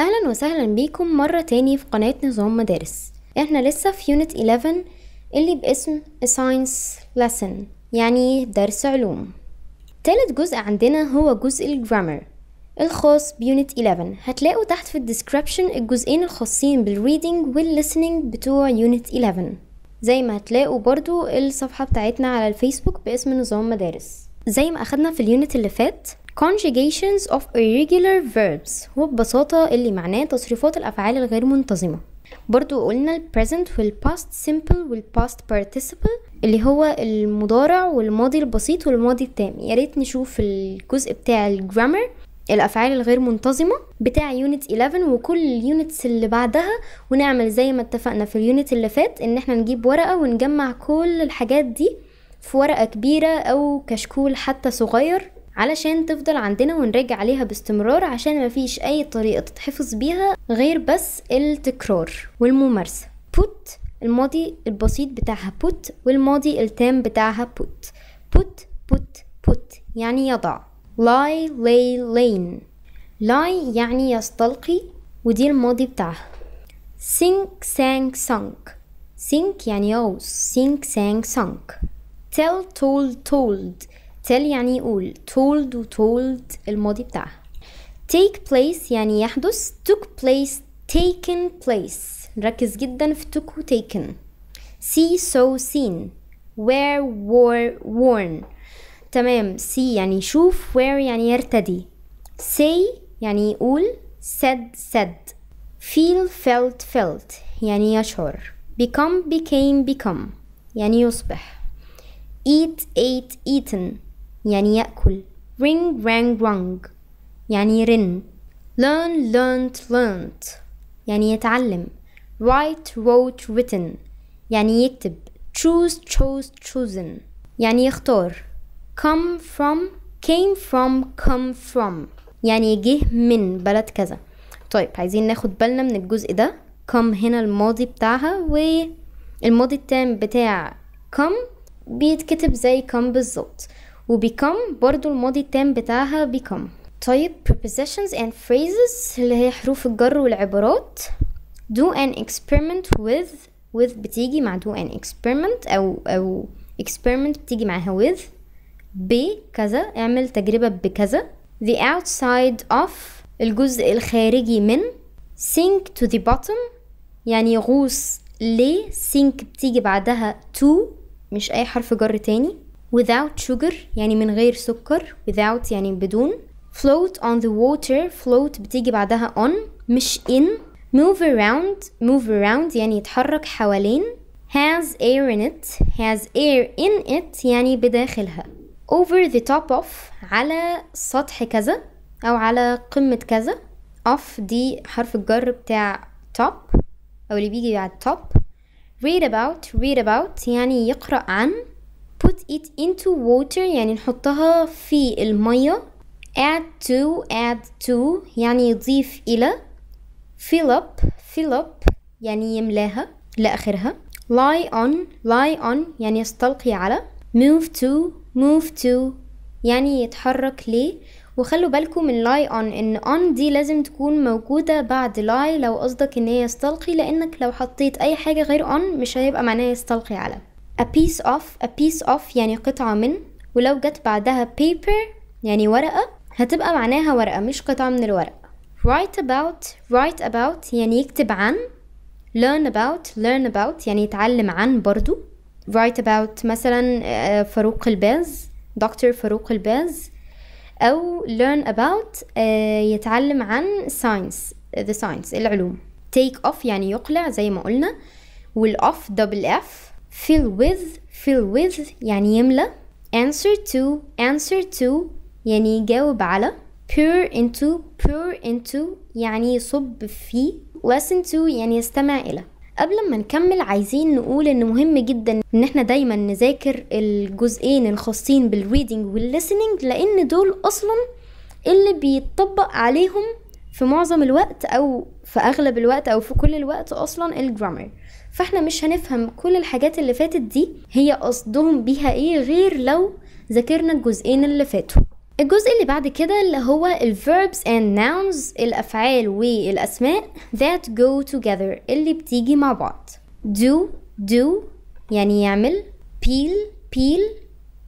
اهلا وسهلا بيكم مرة تاني في قناة نظام مدارس احنا لسه في يونت 11 اللي باسم ساينس lesson يعني درس علوم تالت جزء عندنا هو جزء الجرامر الخاص بيونت 11 هتلاقوا تحت في الديسكريبشن الجزئين الخاصين بالريدنج والليسننج بتوع يونت 11 زي ما هتلاقوا برضو الصفحة بتاعتنا على الفيسبوك باسم نظام مدارس زي ما أخدنا في اليونت اللي فات conjugations of irregular verbs هو ببساطة اللي معناه تصريفات الأفعال الغير منتظمة برضو قلنا ال present وال past simple وال past participle اللي هو المضارع والماضي البسيط والماضي التام يا ريت نشوف الجزء بتاع الجرامر الافعال الغير منتظمه بتاع يونت 11 وكل اليونتس اللي بعدها ونعمل زي ما اتفقنا في اليونت اللي فات ان احنا نجيب ورقه ونجمع كل الحاجات دي في ورقة كبيرة أو كشكول حتى صغير علشان تفضل عندنا ونراجع عليها باستمرار عشان مفيش أي طريقة تتحفظ بيها غير بس التكرار والممارسة put الماضي البسيط بتاعها put والماضي التام بتاعها put put put put يعني يضع lie lay lain lie يعني يستلقي ودي الماضي بتاعها sink sank sunk sink يعني يغوص sink sank sunk tell told told tell يعني يقول told و told الماضي بتاعها take place يعني يحدث took place taken place نركز جدا في took و taken see saw seen wear wore worn تمام see يعني يشوف wear يعني يرتدي say يعني يقول said said feel felt felt يعني يشعر become became become يعني يصبح eat ate eaten يعني يأكل ring rang rung يعني رن learn learnt learnt يعني يتعلم write wrote written يعني يكتب choose chose chosen يعني يختار come from came from come from يعني جه من بلد كذا طيب عايزين ناخد بالنا من الجزء ده come هنا الماضي بتاعها والماضي التام بتاع come بيتكتب زي come بالظبط وبيكم برضو الماضي التام بتاعها become طيب prepositions and phrases اللي هي حروف الجر والعبارات do an experiment with with بتيجي مع do an experiment أو أو experiment بتيجي معاها with ب كذا اعمل تجربة بكذا the outside of الجزء الخارجي من sink to the bottom يعني يغوص ليه sink بتيجي بعدها to مش أي حرف جر تاني without sugar يعني من غير سكر without يعني بدون float on the water float بتيجي بعدها on مش in move around move around يعني يتحرك حوالين has air in it has air in it يعني بداخلها over the top of على سطح كذا أو على قمة كذا of دي حرف الجر بتاع top أو اللي بيجي بعد top read about read about يعني يقرأ عن put it into water يعني نحطها في المية add to add to يعني يضيف إلى fill up fill up يعني يملاها لآخرها lie on lie on يعني يستلقي على move to move to يعني يتحرك ليه وخلوا بالكم من لاي اون ان اون دي لازم تكون موجودة بعد لاي لو قصدك ان هي يستلقي لانك لو حطيت اي حاجة غير اون مش هيبقى معناها يستلقي على a piece of a piece of يعني قطعة من ولو جت بعدها paper يعني ورقة هتبقى معناها ورقة مش قطعة من الورق write about write about يعني يكتب عن learn about learn about يعني يتعلم عن برضو write about مثلا آه، فاروق الباز دكتور فاروق الباز أو learn about يتعلم عن science the science العلوم take off يعني يقلع زي ما قلنا والoff double F fill with fill with يعني يملى answer to answer to يعني يجاوب على pour into pour into يعني يصب في listen to يعني يستمع إلى قبل ما نكمل عايزين نقول ان مهم جدا ان احنا دايما نذاكر الجزئين الخاصين بالريدنج والليسننج لان دول اصلا اللي بيتطبق عليهم في معظم الوقت او في اغلب الوقت او في كل الوقت اصلا الجرامر فاحنا مش هنفهم كل الحاجات اللي فاتت دي هي قصدهم بيها ايه غير لو ذاكرنا الجزئين اللي فاتوا الجزء اللي بعد كده اللي هو ال verbs and nouns الأفعال والأسماء that go together اللي بتيجي مع بعض do do يعني يعمل peel peel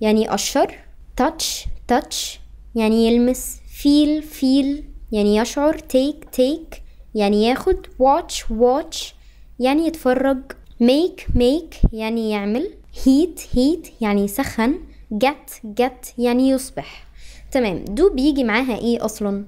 يعني يقشر touch touch يعني يلمس feel feel يعني يشعر take take يعني ياخد watch watch يعني يتفرج make make يعني يعمل heat heat يعني يسخن get get يعني يصبح تمام دو بيجي معاها ايه اصلا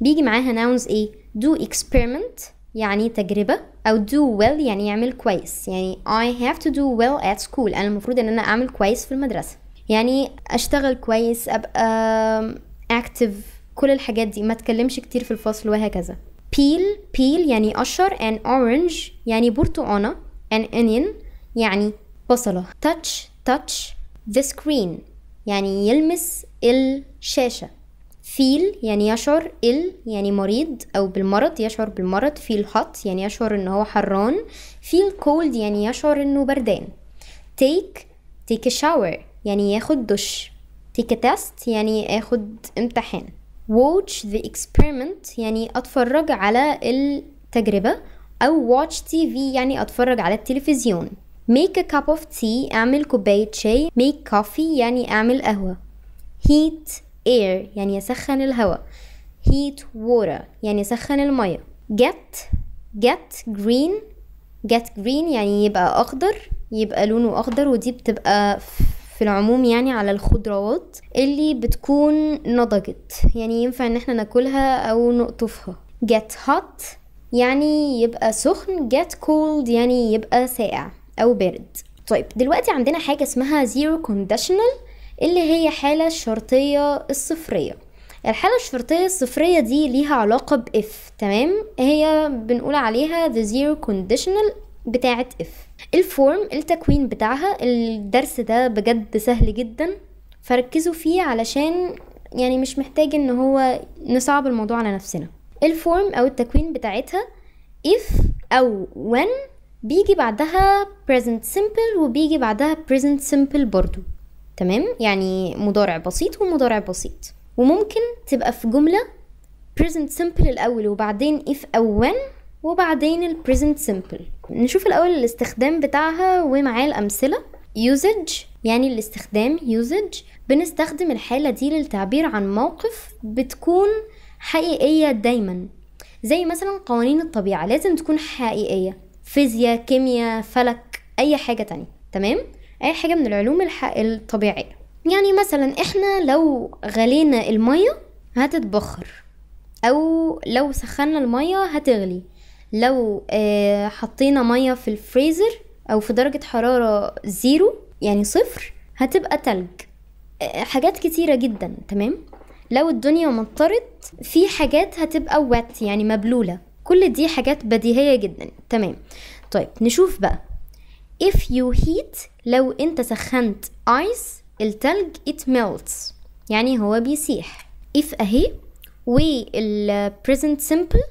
بيجي معاها nouns ايه do experiment يعني تجربة أو do well يعني يعمل كويس يعني I have to do well at school أنا المفروض إن أنا أعمل كويس في المدرسة يعني أشتغل كويس أبقى active كل الحاجات دي ما تكلمش كتير في الفصل وهكذا peel peel يعني قشر and orange يعني برتقانة and onion يعني بصلة touch touch the screen يعني يلمس الشاشة فيل يعني يشعر ال يعني مريض او بالمرض يشعر بالمرض فيل هوت يعني يشعر ان هو حران فيل كولد يعني يشعر انه بردان take take a shower يعني ياخد دش take a test يعني ياخد امتحان watch the experiment يعني اتفرج على التجربة او watch TV يعني اتفرج على التلفزيون make a cup of tea اعمل كوباية شاي make coffee يعني اعمل قهوة heat air يعني يسخن الهواء heat water يعني يسخن المية get get green get green يعني يبقى أخضر يبقى لونه أخضر ودي بتبقى في العموم يعني على الخضروات اللي بتكون نضجت يعني ينفع ان احنا ناكلها او نقطفها get hot يعني يبقى سخن get cold يعني يبقى ساقع أو برد طيب دلوقتي عندنا حاجة اسمها زيرو كونديشنال اللي هي حالة الشرطية الصفرية الحالة الشرطية الصفرية دي ليها علاقة بإف تمام هي بنقول عليها the zero conditional بتاعة إف الفورم التكوين بتاعها الدرس ده بجد سهل جدا فركزوا فيه علشان يعني مش محتاج ان هو نصعب الموضوع على نفسنا الفورم او التكوين بتاعتها if او when بيجي بعدها present simple وبيجي بعدها present simple برضو تمام يعني مضارع بسيط ومضارع بسيط وممكن تبقى في جملة present simple الأول وبعدين if أو when وبعدين ال present simple نشوف الأول الاستخدام بتاعها ومعاه الأمثلة usage يعني الاستخدام usage بنستخدم الحالة دي للتعبير عن موقف بتكون حقيقية دايما زي مثلا قوانين الطبيعة لازم تكون حقيقية فيزياء كيمياء فلك اي حاجه تانية تمام اي حاجه من العلوم الح... الطبيعيه يعني مثلا احنا لو غلينا الميه هتتبخر او لو سخنا الميه هتغلي لو آه، حطينا ميه في الفريزر او في درجه حراره زيرو يعني صفر هتبقى تلج آه، حاجات كتيره جدا تمام لو الدنيا مطرت في حاجات هتبقى وات يعني مبلوله كل دي حاجات بديهية جدا تمام طيب نشوف بقى if you heat لو انت سخنت ice التلج it melts يعني هو بيسيح if اهي وال present simple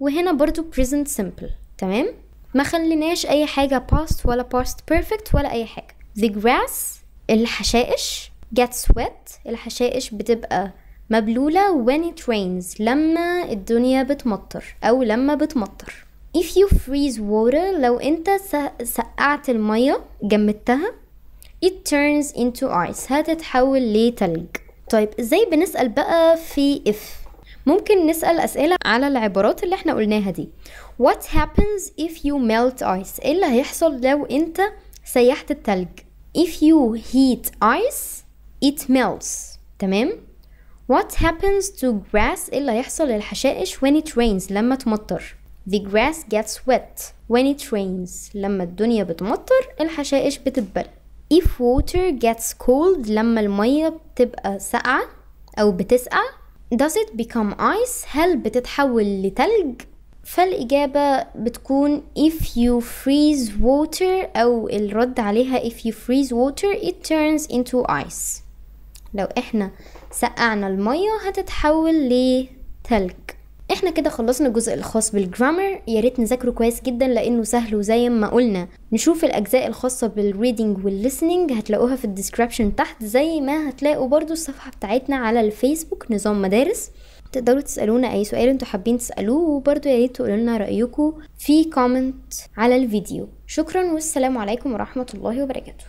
وهنا برضو present simple تمام ما خليناش اي حاجة past ولا past perfect ولا اي حاجة the grass الحشائش gets wet الحشائش بتبقى مبلولة when it rains لما الدنيا بتمطر أو لما بتمطر if you freeze water لو أنت سقعت المية جمدتها it turns into ice هتتحول لتلج طيب ازاي بنسأل بقى في if ممكن نسأل أسئلة على العبارات اللي احنا قلناها دي What happens if you melt ice؟ ايه اللي هيحصل لو انت سيحت التلج؟ If you heat ice it melts تمام؟ What happens to grass إيه اللي هيحصل للحشائش when it rains لما تمطر The grass gets wet when it rains لما الدنيا بتمطر الحشائش بتتبل If water gets cold لما المية بتبقى ساقعة أو بتسقع Does it become ice هل بتتحول لتلج فالإجابة بتكون if you freeze water أو الرد عليها if you freeze water it turns into ice لو إحنا سقعنا المية هتتحول لتلج احنا كده خلصنا الجزء الخاص بالجرامر يا ريت نذاكره كويس جدا لانه سهل وزي ما قلنا نشوف الاجزاء الخاصه بالريدنج والليسننج هتلاقوها في الديسكربشن تحت زي ما هتلاقوا برضو الصفحه بتاعتنا على الفيسبوك نظام مدارس تقدروا تسالونا اي سؤال انتوا حابين تسالوه وبرضو يا ريت تقولوا لنا رايكم في كومنت على الفيديو شكرا والسلام عليكم ورحمه الله وبركاته